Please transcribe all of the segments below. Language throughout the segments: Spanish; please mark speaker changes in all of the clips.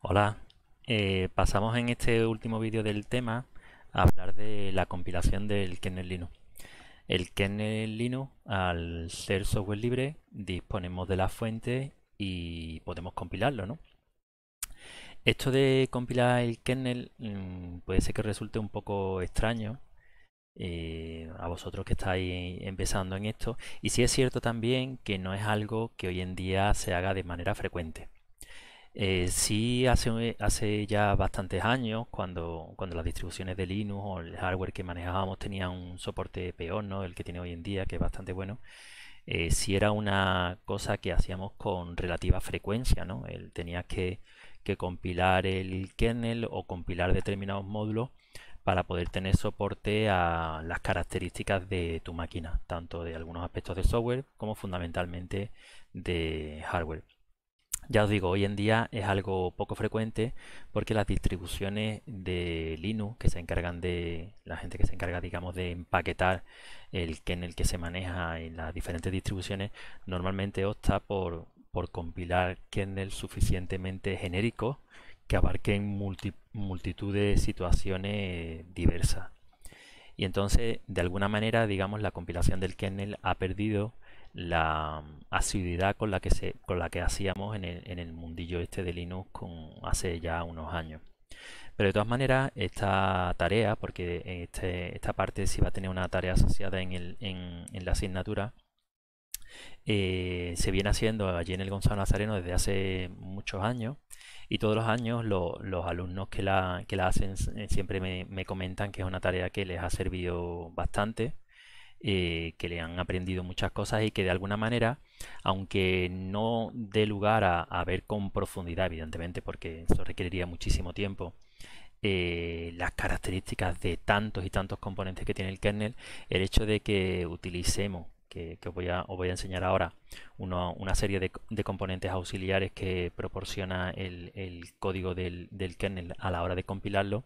Speaker 1: Hola, eh, pasamos en este último vídeo del tema a hablar de la compilación del kernel Linux. El kernel Linux, al ser software libre, disponemos de la fuente y podemos compilarlo, ¿no? Esto de compilar el kernel mm, puede ser que resulte un poco extraño eh, a vosotros que estáis empezando en esto y si sí es cierto también que no es algo que hoy en día se haga de manera frecuente. Si eh, sí, hace, hace ya bastantes años, cuando, cuando las distribuciones de Linux o el hardware que manejábamos tenían un soporte peor, ¿no? El que tiene hoy en día, que es bastante bueno. Eh, sí era una cosa que hacíamos con relativa frecuencia, ¿no? El, tenías que, que compilar el kernel o compilar determinados módulos para poder tener soporte a las características de tu máquina, tanto de algunos aspectos de software como fundamentalmente de hardware. Ya os digo, hoy en día es algo poco frecuente porque las distribuciones de Linux que se encargan de la gente que se encarga, digamos, de empaquetar el kernel que se maneja en las diferentes distribuciones normalmente opta por, por compilar kernel suficientemente genérico que abarquen multitud de situaciones diversas. Y entonces, de alguna manera, digamos, la compilación del kernel ha perdido la asiduidad con la que, se, con la que hacíamos en el, en el mundillo este de Linux con, hace ya unos años. Pero de todas maneras, esta tarea, porque este, esta parte sí va a tener una tarea asociada en, el, en, la asignatura, eh, se viene haciendo allí en el Gonzalo Nazareno desde hace muchos años y todos los años los alumnos que la, que la hacen eh, siempre me, comentan que es una tarea que les ha servido bastante eh, que le han aprendido muchas cosas y que de alguna manera, aunque no dé lugar a, ver con profundidad, evidentemente, porque eso requeriría muchísimo tiempo, eh, las características de tantos y tantos componentes que tiene el kernel, el hecho de que utilicemos, que, voy a, os voy a enseñar ahora, una serie de, componentes auxiliares que proporciona el, código del, kernel a la hora de compilarlo,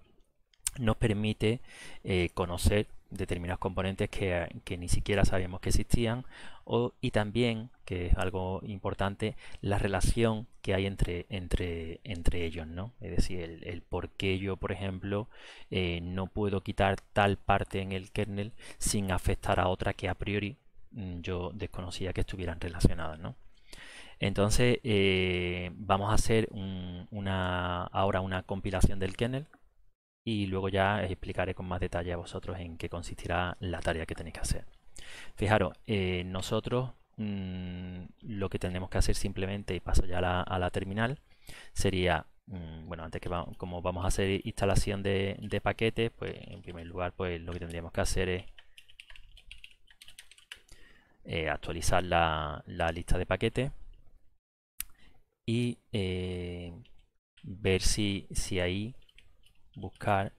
Speaker 1: nos permite eh, conocer determinados componentes que, ni siquiera sabíamos que existían y también, que es algo importante, la relación que hay entre, entre, entre ellos, ¿no? Es decir, el, por qué yo, por ejemplo, eh, no puedo quitar tal parte en el kernel sin afectar a otra que a priori mm, yo desconocía que estuvieran relacionadas, Entonces, eh, vamos a hacer una, ahora una compilación del kernel y luego ya explicaré con más detalle a vosotros en qué consistirá la tarea que tenéis que hacer. Fijaros, eh, nosotros mm, lo que tenemos que hacer simplemente, y paso ya a la, terminal, sería, mm, bueno, antes que como vamos a hacer instalación de, paquetes, pues en primer lugar pues lo que tendríamos que hacer es eh, actualizar la, lista de paquetes y eh, ver si, si ahí buscar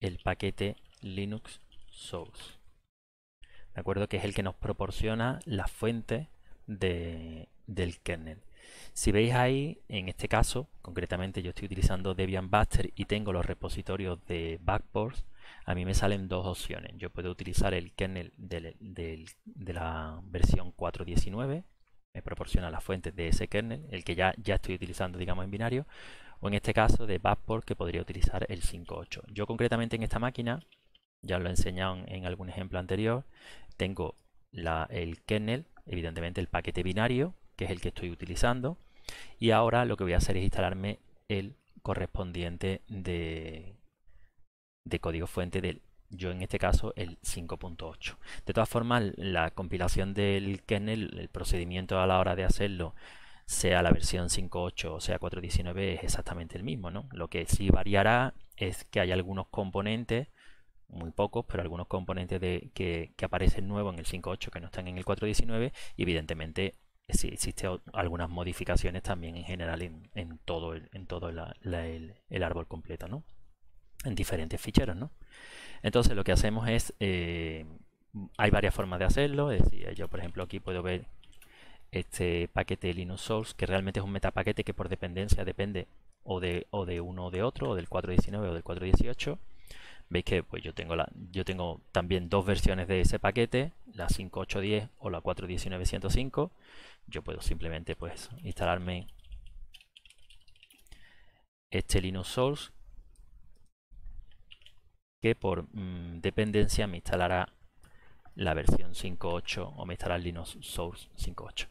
Speaker 1: el paquete Linux Source. ¿De acuerdo? Que es el que nos proporciona la fuente de, del kernel. Si veis ahí, en este caso, concretamente yo estoy utilizando Debian Buster y tengo los repositorios de Backports, a mí me salen dos opciones. Yo puedo utilizar el kernel de la versión 4.19, me proporciona la fuente de ese kernel, el que ya, ya estoy utilizando, digamos, en binario, o en este caso de Backport que podría utilizar el 5.8. Yo concretamente en esta máquina, ya lo he enseñado en algún ejemplo anterior, tengo el kernel, evidentemente el paquete binario, que es el que estoy utilizando, y ahora lo que voy a hacer es instalarme el correspondiente de, de código fuente del yo en este caso el 5.8. De todas formas, la compilación del kernel, el procedimiento a la hora de hacerlo sea la versión 5.8 o sea 4.19 es exactamente el mismo, ¿no? Lo que sí variará es que hay algunos componentes, muy pocos, pero algunos componentes de, que, aparecen nuevos en el 5.8 que no están en el 4.19 y evidentemente si existen algunas modificaciones también en general en, todo, el, en todo el, árbol completo, ¿no? En diferentes ficheros, ¿no? Entonces lo que hacemos es... Eh, hay varias formas de hacerlo, es yo por ejemplo aquí puedo ver este paquete Linux Source, que realmente es un metapaquete que por dependencia depende o de, o de uno o de otro, o del 4.19 o del 4.18. Veis que pues yo tengo la, yo tengo también dos versiones de ese paquete, la 5.8.10 o la 4.19.105. Yo puedo simplemente pues instalarme este Linux Source que por mm, dependencia me instalará la versión 5.8 o me instalar Linux Source 5.8.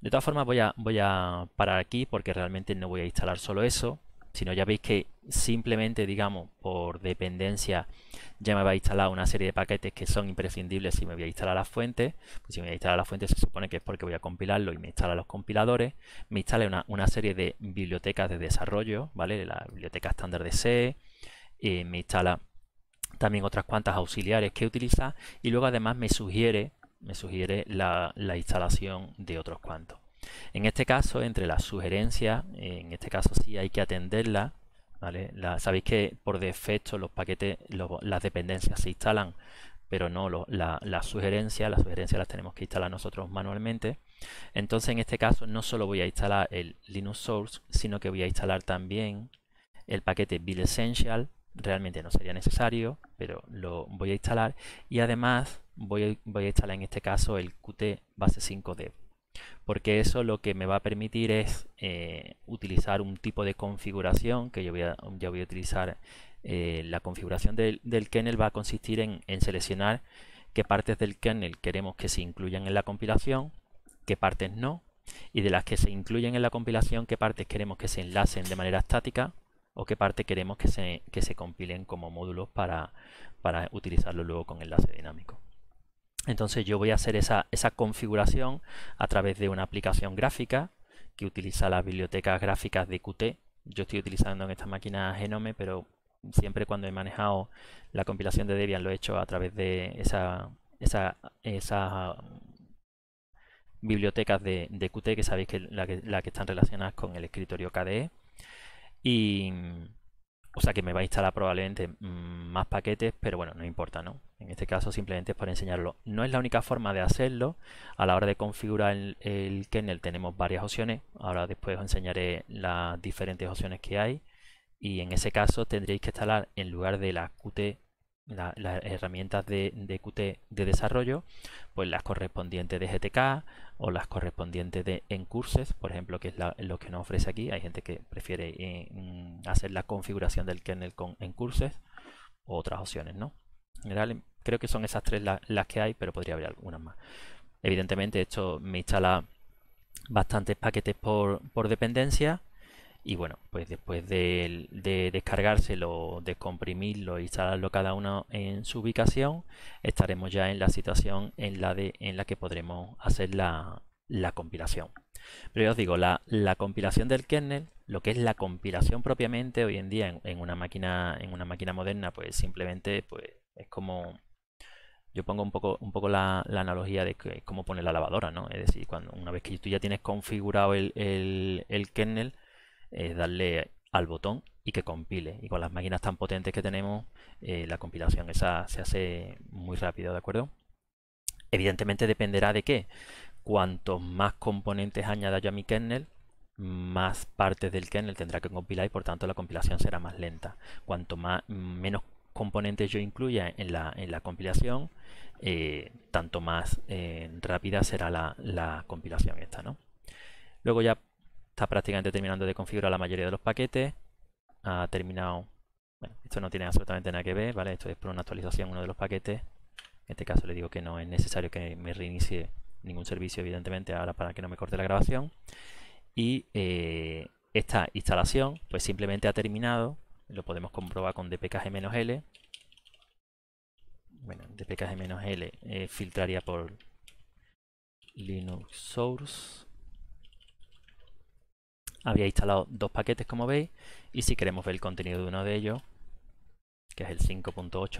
Speaker 1: De todas formas voy a, voy a parar aquí porque realmente no voy a instalar solo eso, sino ya veis que simplemente, digamos, por dependencia ya me va a instalar una serie de paquetes que son imprescindibles si me voy a instalar la fuente. Pues si me voy a instalar la fuente se supone que es porque voy a compilarlo y me instala los compiladores. Me instala una, serie de bibliotecas de desarrollo, ¿vale? La biblioteca estándar de C, y eh, me instala también otras cuantas auxiliares que utiliza y luego además me sugiere, me sugiere la, instalación de otros cuantos. En este caso, entre las sugerencias, en este caso sí hay que atenderla. ¿vale? La, sabéis que por defecto los paquetes, las dependencias se instalan, pero no la, sugerencia sugerencias, las sugerencias las tenemos que instalar nosotros manualmente. Entonces, en este caso, no solo voy a instalar el Linux Source, sino que voy a instalar también el paquete Build Essential realmente no sería necesario, pero lo voy a instalar y además voy a, voy a instalar en este caso el Qt base 5 d porque eso lo que me va a permitir es eh, utilizar un tipo de configuración que yo voy a, voy a utilizar. Eh, la configuración del, kernel va a consistir en, en, seleccionar qué partes del kernel queremos que se incluyan en la compilación, qué partes no, y de las que se incluyen en la compilación, qué partes queremos que se enlacen de manera estática o qué parte queremos que se, se compilen como módulos para, utilizarlo luego con enlace dinámico. Entonces yo voy a hacer esa, esa configuración a través de una aplicación gráfica que utiliza las bibliotecas gráficas de Qt. Yo estoy utilizando en esta máquina Genome, pero siempre cuando he manejado la compilación de Debian lo he hecho a través de esa, esa, esas bibliotecas de, de, Qt que sabéis que la, que que están relacionadas con el escritorio KDE. Y. Mm, o sea que me va a instalar probablemente mm, más paquetes, pero bueno, no importa, ¿no? En este caso simplemente es para enseñarlo. No es la única forma de hacerlo. A la hora de configurar el, el kernel tenemos varias opciones. Ahora después os enseñaré las diferentes opciones que hay. Y en ese caso tendréis que instalar en lugar de la Qt las herramientas de, Qt de desarrollo, pues las correspondientes de GTK o las correspondientes de Encurses, por ejemplo, que es lo que nos ofrece aquí. Hay gente que prefiere mm, hacer la configuración del kernel con Encurses o otras opciones, ¿no? general, creo que son esas tres las que hay, pero podría haber algunas más. Evidentemente, esto me instala bastantes paquetes por, por dependencia y bueno, pues después de, descargárselo, descomprimirlo, instalarlo cada uno en su ubicación, estaremos ya en la situación en la, de, en la que podremos hacer la, compilación. Pero ya os digo, la, la, compilación del kernel, lo que es la compilación propiamente hoy en día en, una máquina en una máquina moderna, pues simplemente pues es como yo pongo un poco un poco la, analogía de cómo poner la lavadora, ¿no? Es decir, cuando una vez que tú ya tienes configurado el, el kernel, es darle al botón y que compile. Y con las máquinas tan potentes que tenemos, eh, la compilación esa se hace muy rápido, ¿de acuerdo? Evidentemente dependerá de que Cuantos más componentes añada yo a mi kernel, más partes del kernel tendrá que compilar y por tanto la compilación será más lenta. Cuanto más, menos componentes yo incluya en la, en la compilación, eh, tanto más eh, rápida será la, la compilación esta, ¿no? Luego ya Está prácticamente terminando de configurar la mayoría de los paquetes. Ha terminado... Bueno, esto no tiene absolutamente nada que ver, ¿vale? Esto es por una actualización uno de los paquetes. En este caso le digo que no es necesario que me reinicie ningún servicio, evidentemente, ahora para que no me corte la grabación. Y eh, esta instalación, pues simplemente ha terminado. Lo podemos comprobar con dpkg-l. Bueno, dpkg-l eh, filtraría por Linux Source había instalado dos paquetes como veis y si queremos ver el contenido de uno de ellos que es el 5.8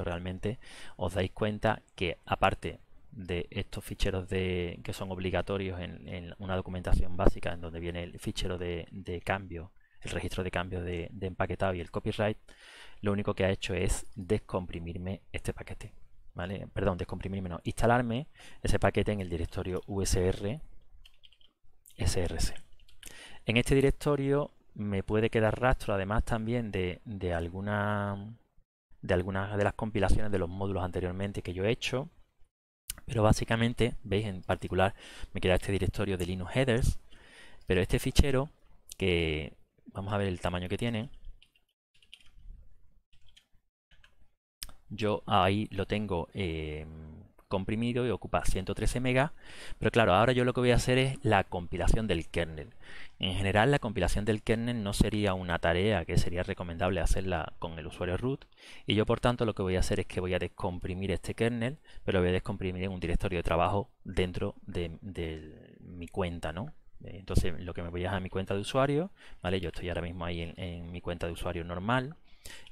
Speaker 1: realmente os dais cuenta que aparte de estos ficheros de, que son obligatorios en, una documentación básica en donde viene el fichero de, cambio el registro de cambio de, de, empaquetado y el copyright lo único que ha hecho es descomprimirme este paquete ¿vale? perdón, descomprimirme no, instalarme ese paquete en el directorio usr src en este directorio me puede quedar rastro además también de, alguna de algunas de las compilaciones de los módulos anteriormente que yo he hecho pero básicamente veis en particular me queda este directorio de linux headers pero este fichero que vamos a ver el tamaño que tiene yo ahí lo tengo eh, comprimido y ocupa 113 MB. Pero claro, ahora yo lo que voy a hacer es la compilación del kernel. En general, la compilación del kernel no sería una tarea que sería recomendable hacerla con el usuario root. Y yo, por tanto, lo que voy a hacer es que voy a descomprimir este kernel, pero lo voy a descomprimir en un directorio de trabajo dentro de, mi cuenta, ¿no? Eh, entonces lo que me voy a dejar a mi cuenta de usuario, ¿vale? Yo estoy ahora mismo ahí en, mi cuenta de usuario normal.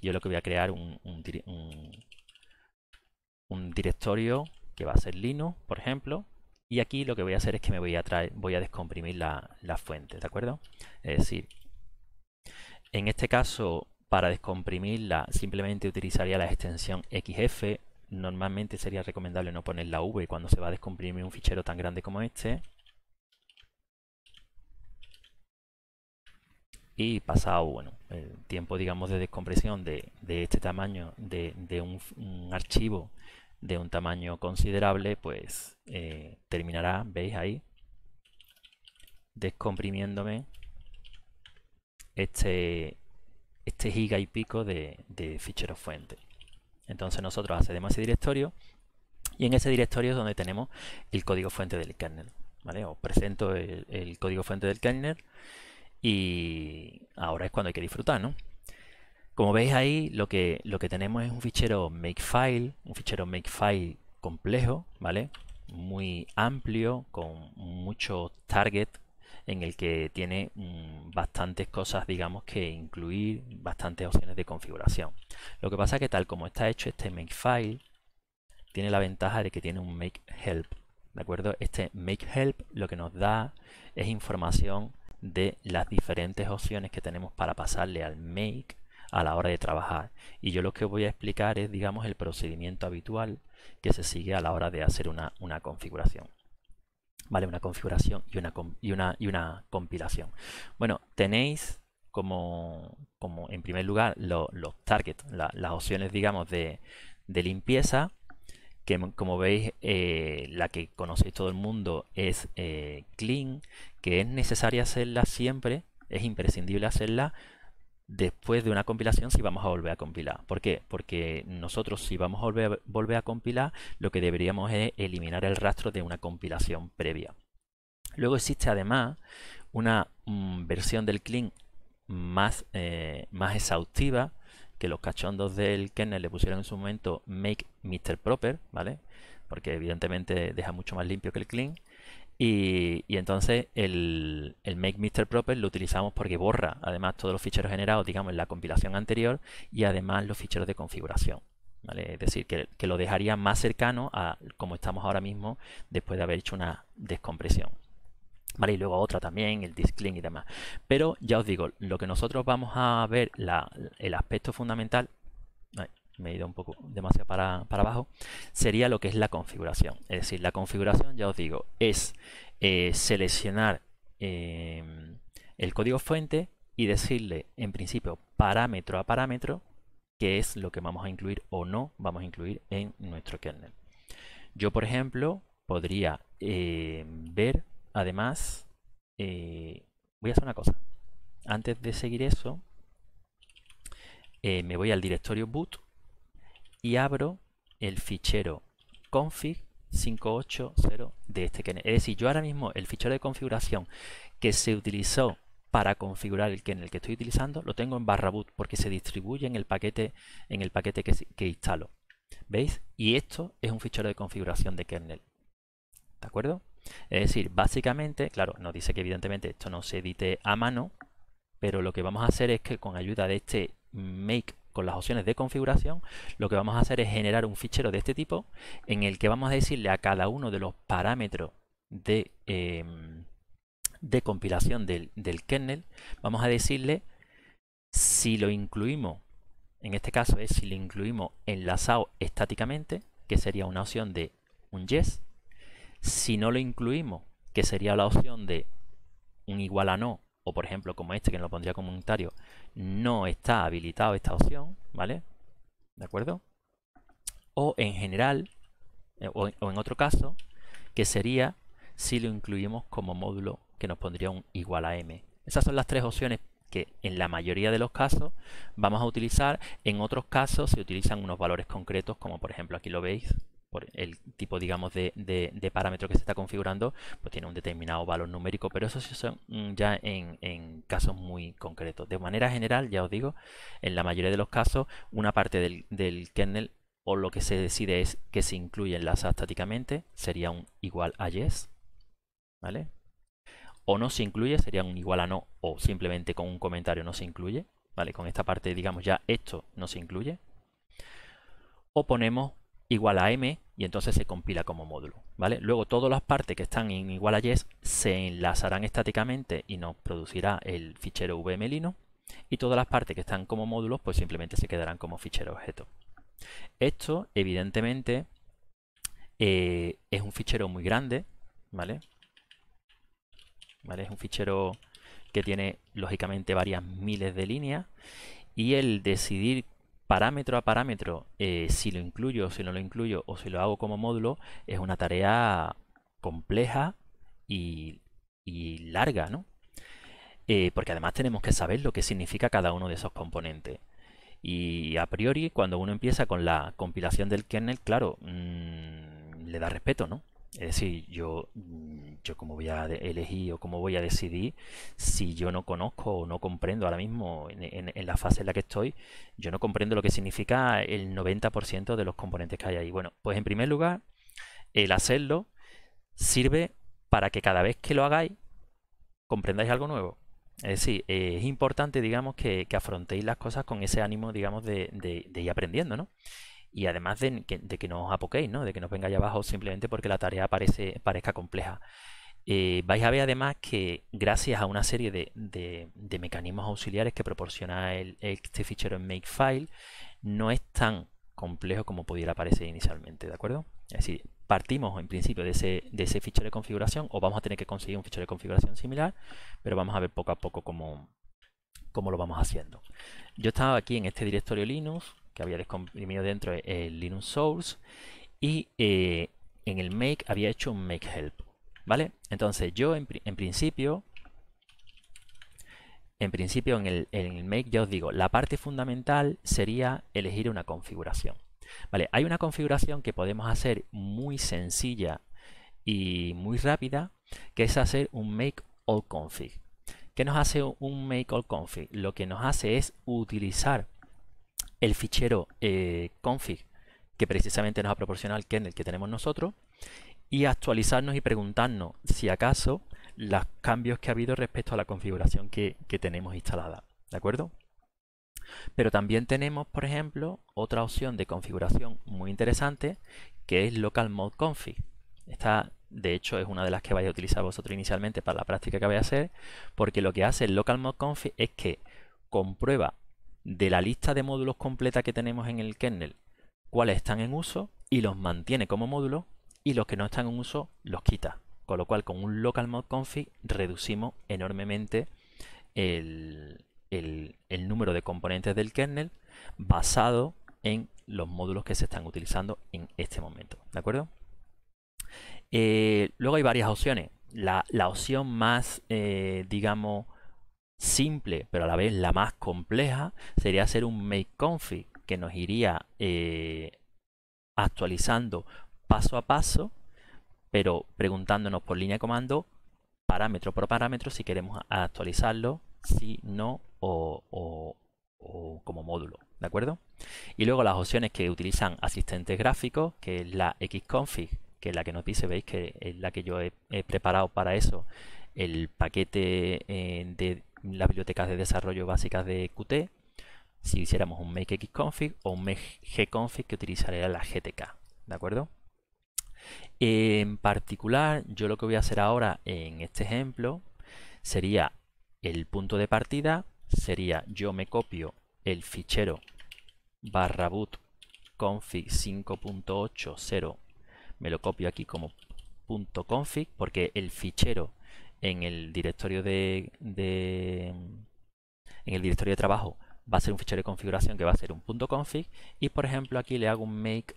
Speaker 1: Yo lo que voy a crear un, un directorio que va a ser Linux, por ejemplo. Y aquí lo que voy a hacer es que me voy a, traer, voy a descomprimir la, fuente, ¿de acuerdo? Es decir, en este caso, para descomprimirla, simplemente utilizaría la extensión XF. Normalmente sería recomendable no poner la V cuando se va a descomprimir un fichero tan grande como este. y pasado bueno, el tiempo digamos de descompresión de, este tamaño de, un, archivo de un tamaño considerable, pues eh, terminará, veis ahí, descomprimiéndome este, este giga y pico de, ficheros fuente. Entonces nosotros accedemos a ese directorio y en ese directorio es donde tenemos el código fuente del kernel. Os presento el, el código fuente del kernel y ahora es cuando hay que disfrutar, ¿no? Como veis ahí, lo que, lo que tenemos es un fichero makefile, un fichero makefile complejo, ¿vale? Muy amplio, con muchos targets en el que tiene mm, bastantes cosas, digamos, que incluir, bastantes opciones de configuración. Lo que pasa es que tal como está hecho este makefile, tiene la ventaja de que tiene un make help, ¿de acuerdo? Este make help lo que nos da es información de las diferentes opciones que tenemos para pasarle al make a la hora de trabajar. Y yo lo que voy a explicar es, digamos, el procedimiento habitual que se sigue a la hora de hacer una, una configuración. ¿Vale? Una configuración y una, y una, y una compilación. Bueno, tenéis como, como en primer lugar los targets, las opciones, digamos, de, de limpieza que como veis eh, la que conocéis todo el mundo es eh, clean, que es necesaria hacerla siempre, es imprescindible hacerla después de una compilación si vamos a volver a compilar. ¿Por qué? Porque nosotros si vamos a volver, a compilar, lo que deberíamos es eliminar el rastro de una compilación previa. Luego existe además una mm, versión del clean más, eh, más exhaustiva que los cachondos del kernel le pusieron en su momento make Mr. Proper, ¿vale? Porque evidentemente deja mucho más limpio que el clean. Y, entonces el, make mister Proper lo utilizamos porque borra además todos los ficheros generados, digamos, en la compilación anterior y además los ficheros de configuración. ¿Vale? Es decir, que, lo dejaría más cercano a como estamos ahora mismo después de haber hecho una descompresión. ¿Vale? Y luego otra también, el link y demás. Pero ya os digo, lo que nosotros vamos a ver, el aspecto fundamental me he ido un poco demasiado para, abajo, sería lo que es la configuración. Es decir, la configuración, ya os digo, es eh, seleccionar em, el código fuente y decirle, en principio, parámetro a parámetro, qué es lo que vamos a incluir o no vamos a incluir en nuestro kernel. Yo, por ejemplo, podría em, ver, además, eh, voy a hacer una cosa. Antes de seguir eso, eh, me voy al directorio boot y abro el fichero config 580 de este kernel. Es decir, yo ahora mismo el fichero de configuración que se utilizó para configurar el kernel que estoy utilizando lo tengo en barra boot porque se distribuye en el paquete, en el paquete que, que instalo. ¿Veis? Y esto es un fichero de configuración de kernel. ¿De acuerdo? Es decir, básicamente, claro, nos dice que evidentemente esto no se edite a mano, pero lo que vamos a hacer es que con ayuda de este make con las opciones de configuración, lo que vamos a hacer es generar un fichero de este tipo en el que vamos a decirle a cada uno de los parámetros de, em, de compilación del, del kernel, vamos a decirle si lo incluimos, en este caso es si lo incluimos enlazado estáticamente, que sería una opción de un yes, si no lo incluimos, que sería la opción de un igual a no o por ejemplo como este que nos lo pondría como unitario, no está habilitado esta opción, ¿vale? ¿De acuerdo? O en general, eh, o en otro caso, que sería si lo incluimos como módulo que nos pondría un igual a m. Esas son las tres opciones que en la mayoría de los casos vamos a utilizar. En otros casos se utilizan unos valores concretos, como por ejemplo aquí lo veis, por el tipo, digamos, de, parámetro que se está configurando, pues tiene un determinado valor numérico, pero eso sí son mm, ya en, casos muy concretos. De manera general, ya os digo, en la mayoría de los casos, una parte del, del kernel o lo que se decide es que se incluye enlazada estáticamente, sería un igual a yes, ¿vale? O no se incluye, sería un igual a no, o simplemente con un comentario no se incluye, ¿vale? Con esta parte, digamos, ya esto no se incluye. O ponemos igual a m y entonces se compila como módulo. ¿vale? Luego todas las partes que están en igual a yes se enlazarán estáticamente y nos producirá el fichero vmlino y todas las partes que están como módulos pues simplemente se quedarán como fichero objeto. Esto evidentemente eh, es un fichero muy grande, ¿vale? ¿vale? Es un fichero que tiene lógicamente varias miles de líneas y el decidir parámetro a parámetro, eh, si lo incluyo o si no lo incluyo o si lo hago como módulo, es una tarea compleja y, larga, ¿no? Eh, porque además tenemos que saber lo que significa cada uno de esos componentes. Y a priori, cuando uno empieza con la compilación del kernel, claro, mm, le da respeto, ¿no? Es decir, yo, mm, yo cómo voy a elegir o cómo voy a decidir si yo no conozco o no comprendo ahora mismo en, la fase en la que estoy, yo no comprendo lo que significa el 90% de los componentes que hay ahí. Bueno, pues en primer lugar, el hacerlo sirve para que cada vez que lo hagáis comprendáis algo nuevo. Es decir, eh, es importante, digamos, que, afrontéis las cosas con ese ánimo, digamos, de, de ir aprendiendo, ¿no? y además de que, de no os apoquéis, ¿no? de que no os vengáis abajo simplemente porque la tarea parece, parezca compleja. Eh, vais a ver además que gracias a una serie de, mecanismos auxiliares que proporciona este fichero en Makefile, no es tan complejo como pudiera parecer inicialmente, ¿de acuerdo? Es decir, partimos en principio de ese, fichero de configuración o vamos a tener que conseguir un fichero de configuración similar, pero vamos a ver poco a poco cómo, cómo lo vamos haciendo. Yo estaba aquí en este directorio Linux, que había descomprimido dentro el eh, Linux Source y eh, en el make había hecho un make help, ¿vale? Entonces yo en, principio, en principio en el, make ya os digo, la parte fundamental sería elegir una configuración. Vale, hay una configuración que podemos hacer muy sencilla y muy rápida, que es hacer un make all config. ¿Qué nos hace un make all config? Lo que nos hace es utilizar el fichero eh, config que precisamente nos ha proporcionado el kernel que tenemos nosotros y actualizarnos y preguntarnos si acaso los cambios que ha habido respecto a la configuración que, que tenemos instalada. ¿De acuerdo? Pero también tenemos, por ejemplo, otra opción de configuración muy interesante que es local mode config. Esta, de hecho, es una de las que vais a utilizar vosotros inicialmente para la práctica que vais a hacer, porque lo que hace el local mode config es que comprueba de la lista de módulos completa que tenemos en el kernel, cuáles están en uso y los mantiene como módulos y los que no están en uso los quita. Con lo cual con un local mod config reducimos enormemente el, número de componentes del kernel basado en los módulos que se están utilizando en este momento. ¿De acuerdo? Eh, luego hay varias opciones. La, opción más, eh, digamos, simple, pero a la vez la más compleja, sería hacer un make config que nos iría eh, actualizando paso a paso, pero preguntándonos por línea de comando, parámetro por parámetro, si queremos actualizarlo, si no, o, como módulo. ¿De acuerdo? Y luego las opciones que utilizan asistentes gráficos, que es la xconfig, que es la que nos dice, veis que es la que yo he, preparado para eso, el paquete eh, de las bibliotecas de desarrollo básicas de Qt si hiciéramos un makexconfig o un make-gconfig que utilizaría la GTK, ¿de acuerdo? En particular, yo lo que voy a hacer ahora en este ejemplo sería el punto de partida, sería yo me copio el fichero barra boot config 5.80, me lo copio aquí como punto .config porque el fichero en el directorio de, en el directorio de trabajo va a ser un fichero de configuración que va a ser un punto .config y por ejemplo aquí le hago un make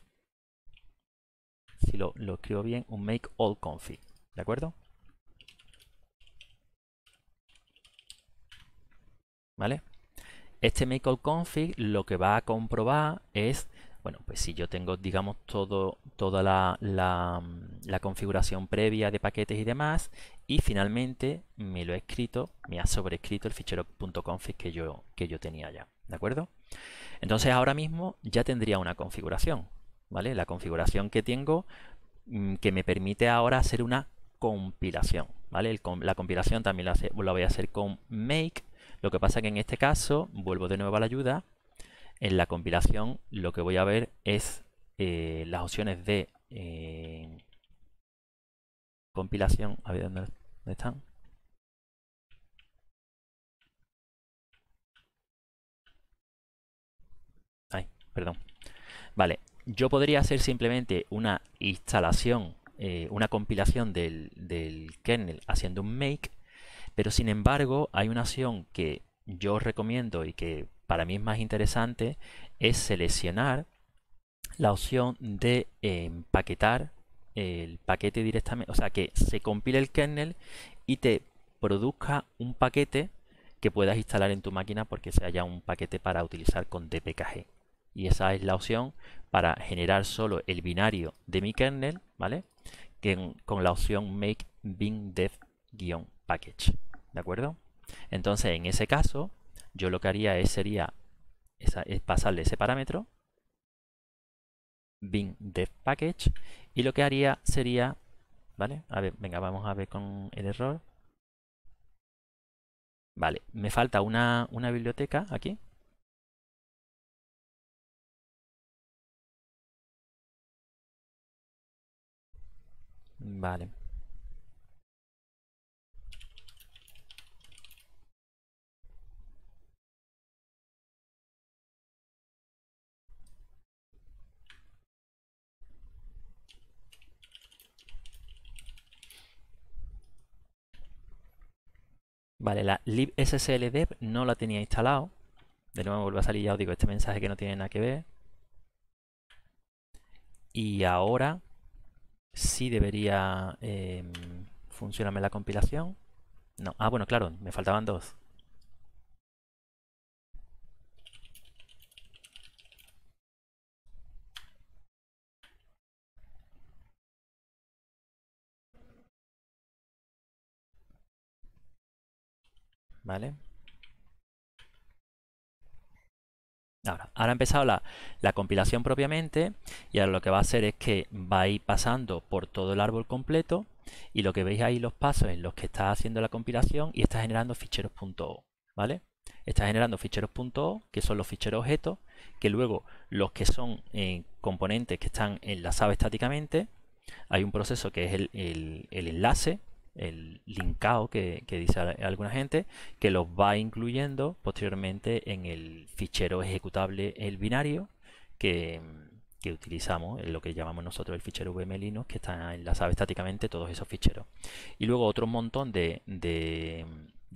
Speaker 1: si lo, lo escribo bien un make all config de acuerdo vale este make all config lo que va a comprobar es bueno, pues si yo tengo, digamos, todo, toda mm, la, configuración previa de paquetes y demás, y finalmente me lo he escrito, me ha sobrescrito el fichero .config que yo, que yo tenía ya, ¿de acuerdo? Entonces ahora mismo ya tendría una configuración, ¿vale? La configuración que tengo mm, que me permite ahora hacer una compilación, ¿vale? la compilación también la, voy a hacer con make, lo que pasa que en este caso, vuelvo de nuevo a la ayuda, en la compilación lo que voy a ver es eh, las opciones de eh, compilación. A ver, ¿dónde, están? perdón. Vale, yo podría hacer simplemente una instalación, eh, una compilación del, del kernel haciendo un make, pero sin embargo hay una opción que yo recomiendo y que para mí es más interesante, es seleccionar la opción de empaquetar el paquete directamente, o sea, que se compile el kernel y te produzca un paquete que puedas instalar en tu máquina porque sea ya un paquete para utilizar con dpkg. Y esa es la opción para generar solo el binario de mi kernel, ¿vale? Que con la opción make bin dev package, ¿de acuerdo? Entonces, en ese caso, yo lo que haría es, sería es pasarle ese parámetro, bin dev package, y lo que haría sería, ¿vale? A ver, venga, vamos a ver con el error. Vale, me falta una biblioteca aquí. Vale. Vale, la libscl-dev no la tenía instalado. De nuevo vuelve a salir, ya digo, este mensaje que no tiene nada que ver. Y ahora sí debería em, funcionarme la compilación. No, ah, bueno, claro, me faltaban dos. ¿vale? Ahora, ha empezado la, compilación propiamente y ahora lo que va a hacer es que va a ir pasando por todo el árbol completo y lo que veis ahí los pasos en los que está haciendo la compilación y está generando ficheros.o, ¿vale? Está generando ficheros.o, que son los ficheros objetos, que luego los que son eh, componentes que están enlazados estáticamente, hay un proceso que es el enlace, el linkado que, dice alguna gente, que los va incluyendo posteriormente en el fichero ejecutable, el binario, que, utilizamos, en lo que llamamos nosotros el fichero VM que está enlazado estáticamente todos esos ficheros. Y luego otro montón de,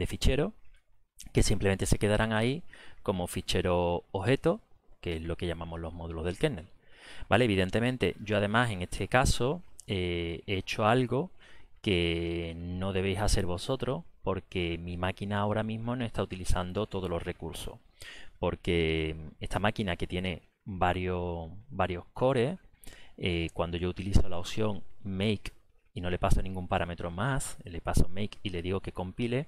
Speaker 1: ficheros que simplemente se quedarán ahí como fichero objeto, que es lo que llamamos los módulos del kernel. ¿Vale? Evidentemente, yo además en este caso eh, he hecho algo que no debéis hacer vosotros porque mi máquina ahora mismo no está utilizando todos los recursos. Porque esta máquina que tiene varios, varios cores, eh, cuando yo utilizo la opción make y no le paso ningún parámetro más, le paso make y le digo que compile,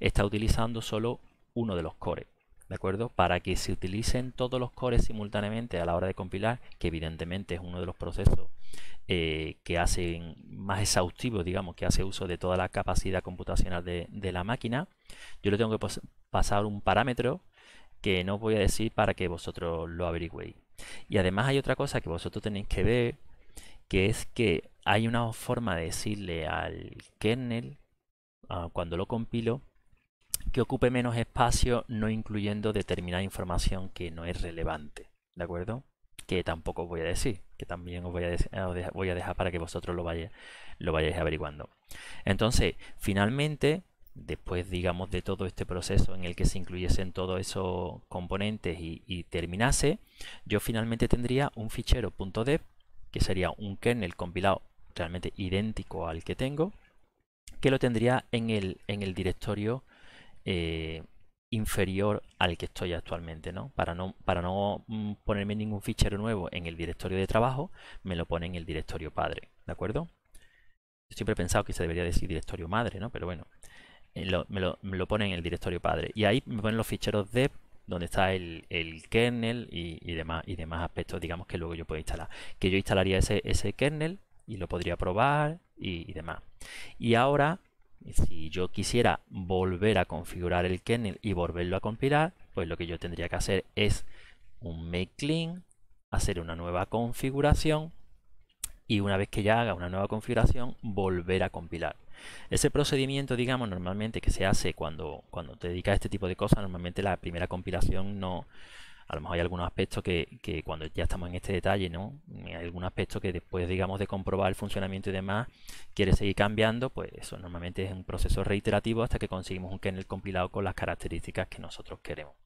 Speaker 1: está utilizando solo uno de los cores acuerdo? Para que se utilicen todos los cores simultáneamente a la hora de compilar, que evidentemente es uno de los procesos eh, que hacen más exhaustivos, digamos, que hace uso de toda la capacidad computacional de, la máquina, yo le tengo que pasar un parámetro que no voy a decir para que vosotros lo averigüéis. Y además hay otra cosa que vosotros tenéis que ver, que es que hay una forma de decirle al kernel, ah, cuando lo compilo, que ocupe menos espacio no incluyendo determinada información que no es relevante, ¿de acuerdo? Que tampoco os voy a decir, que también os voy a, voy a dejar para que vosotros lo, vayáis lo vayáis averiguando. Entonces, finalmente, después, digamos, de todo este proceso en el que se incluyesen todos esos componentes y, terminase, yo finalmente tendría un fichero .dev, que sería un kernel compilado realmente idéntico al que tengo, que lo tendría en el, en el directorio eh, inferior al que estoy actualmente, ¿no? Para no, para no mm, ponerme ningún fichero nuevo en el directorio de trabajo, me lo pone en el directorio padre, ¿de acuerdo? siempre he pensado que se debería decir directorio madre, ¿no? Pero bueno, eh, me, lo, pone en el directorio padre. Y ahí me ponen los ficheros de donde está el, el kernel y, demás, y demás aspectos, digamos, que luego yo puedo instalar. Que yo instalaría ese, ese kernel y lo podría probar y demás. Y ahora si yo quisiera volver a configurar el kernel y volverlo a compilar, pues lo que yo tendría que hacer es un make clean, hacer una nueva configuración y una vez que ya haga una nueva configuración, volver a compilar. Ese procedimiento, digamos, normalmente que se hace cuando, cuando te dedicas a este tipo de cosas, normalmente la primera compilación no, a lo mejor hay algunos aspectos que, cuando ya estamos en este detalle, ¿no? Hay algunos aspecto que después, digamos, de comprobar el funcionamiento y demás, quiere seguir cambiando, pues eso normalmente es un proceso reiterativo hasta que conseguimos un kernel compilado con las características que nosotros queremos.